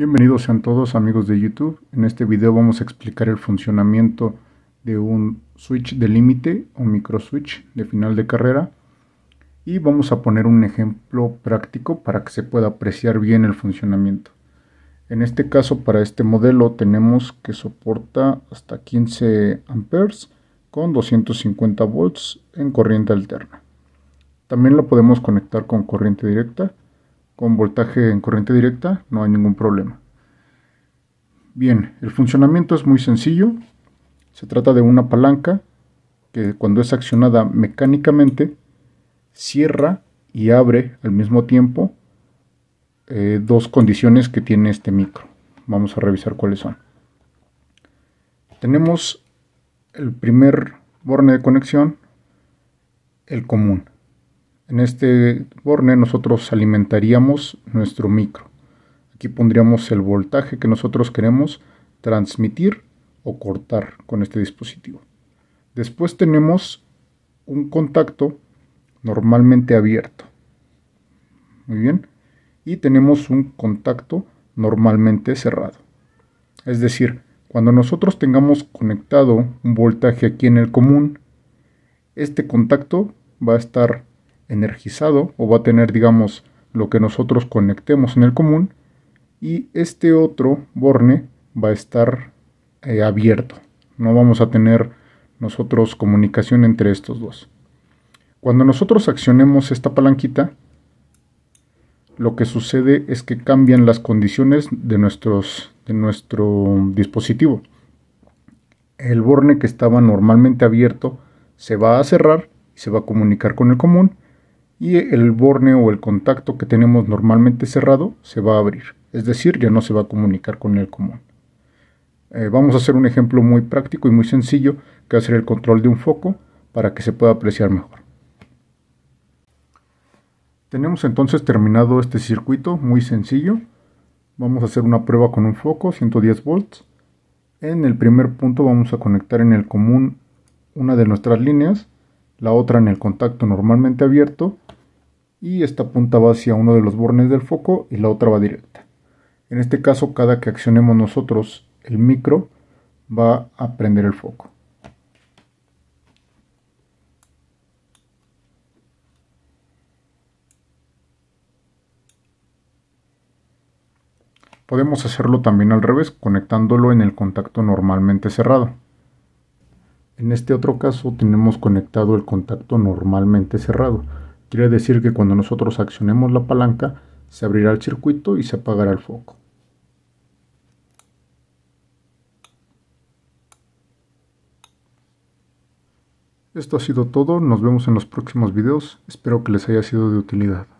Bienvenidos sean todos amigos de YouTube. En este video vamos a explicar el funcionamiento de un switch de límite o micro switch de final de carrera y vamos a poner un ejemplo práctico para que se pueda apreciar bien el funcionamiento. En este caso para este modelo tenemos que soporta hasta 15 amperes con 250 volts en corriente alterna. También lo podemos conectar con corriente directa con voltaje en corriente directa no hay ningún problema. Bien, el funcionamiento es muy sencillo. Se trata de una palanca que cuando es accionada mecánicamente cierra y abre al mismo tiempo eh, dos condiciones que tiene este micro. Vamos a revisar cuáles son. Tenemos el primer borne de conexión, el común. En este borne nosotros alimentaríamos nuestro micro. Aquí pondríamos el voltaje que nosotros queremos transmitir o cortar con este dispositivo. Después tenemos un contacto normalmente abierto. Muy bien. Y tenemos un contacto normalmente cerrado. Es decir, cuando nosotros tengamos conectado un voltaje aquí en el común, este contacto va a estar energizado o va a tener, digamos, lo que nosotros conectemos en el común y este otro borne va a estar eh, abierto. No vamos a tener nosotros comunicación entre estos dos. Cuando nosotros accionemos esta palanquita, lo que sucede es que cambian las condiciones de, nuestros, de nuestro dispositivo. El borne que estaba normalmente abierto se va a cerrar y se va a comunicar con el común y el borne o el contacto que tenemos normalmente cerrado se va a abrir, es decir, ya no se va a comunicar con el común. Eh, vamos a hacer un ejemplo muy práctico y muy sencillo que va a ser el control de un foco para que se pueda apreciar mejor. Tenemos entonces terminado este circuito muy sencillo. Vamos a hacer una prueba con un foco 110 volts. En el primer punto vamos a conectar en el común una de nuestras líneas la otra en el contacto normalmente abierto y esta punta va hacia uno de los bornes del foco y la otra va directa. En este caso, cada que accionemos nosotros el micro, va a prender el foco. Podemos hacerlo también al revés, conectándolo en el contacto normalmente cerrado. En este otro caso tenemos conectado el contacto normalmente cerrado. Quiere decir que cuando nosotros accionemos la palanca, se abrirá el circuito y se apagará el foco. Esto ha sido todo, nos vemos en los próximos videos, espero que les haya sido de utilidad.